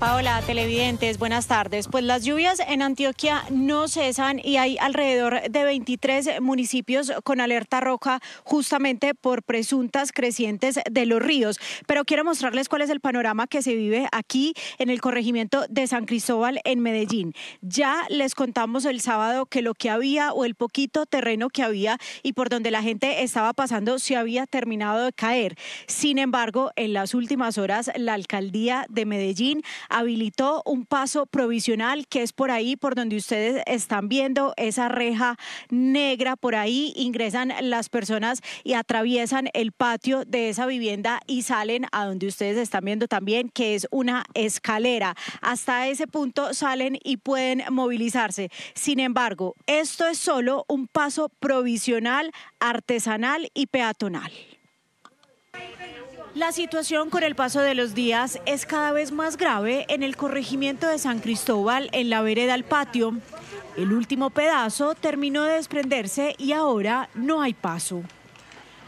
Paola, televidentes, buenas tardes. Pues las lluvias en Antioquia no cesan y hay alrededor de 23 municipios con alerta roja justamente por presuntas crecientes de los ríos. Pero quiero mostrarles cuál es el panorama que se vive aquí en el corregimiento de San Cristóbal en Medellín. Ya les contamos el sábado que lo que había o el poquito terreno que había y por donde la gente estaba pasando se había terminado de caer. Sin embargo, en las últimas horas la alcaldía de Medellín habilitó un paso provisional que es por ahí, por donde ustedes están viendo esa reja negra. Por ahí ingresan las personas y atraviesan el patio de esa vivienda y salen a donde ustedes están viendo también, que es una escalera. Hasta ese punto salen y pueden movilizarse. Sin embargo, esto es solo un paso provisional, artesanal y peatonal. La situación con el paso de los días es cada vez más grave en el corregimiento de San Cristóbal en la vereda al patio. El último pedazo terminó de desprenderse y ahora no hay paso.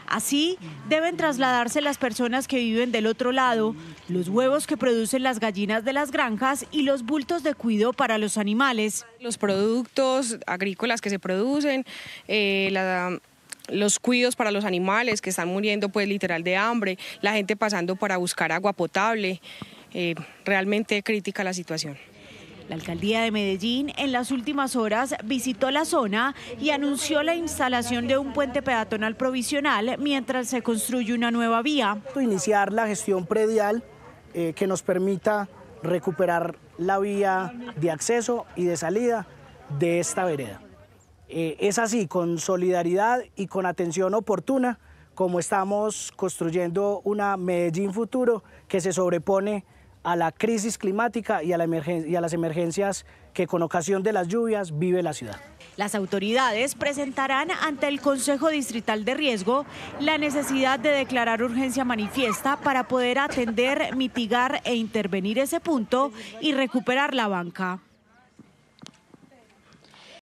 Así deben trasladarse las personas que viven del otro lado, los huevos que producen las gallinas de las granjas y los bultos de cuido para los animales. Los productos agrícolas que se producen, eh, la los cuidos para los animales que están muriendo pues literal de hambre, la gente pasando para buscar agua potable. Eh, realmente crítica la situación. La alcaldía de Medellín en las últimas horas visitó la zona y anunció la instalación de un puente peatonal provisional mientras se construye una nueva vía. Iniciar la gestión predial eh, que nos permita recuperar la vía de acceso y de salida de esta vereda. Eh, es así, con solidaridad y con atención oportuna, como estamos construyendo una Medellín futuro que se sobrepone a la crisis climática y a las emergencias que con ocasión de las lluvias vive la ciudad. Las autoridades presentarán ante el Consejo Distrital de Riesgo la necesidad de declarar urgencia manifiesta para poder atender, mitigar e intervenir ese punto y recuperar la banca.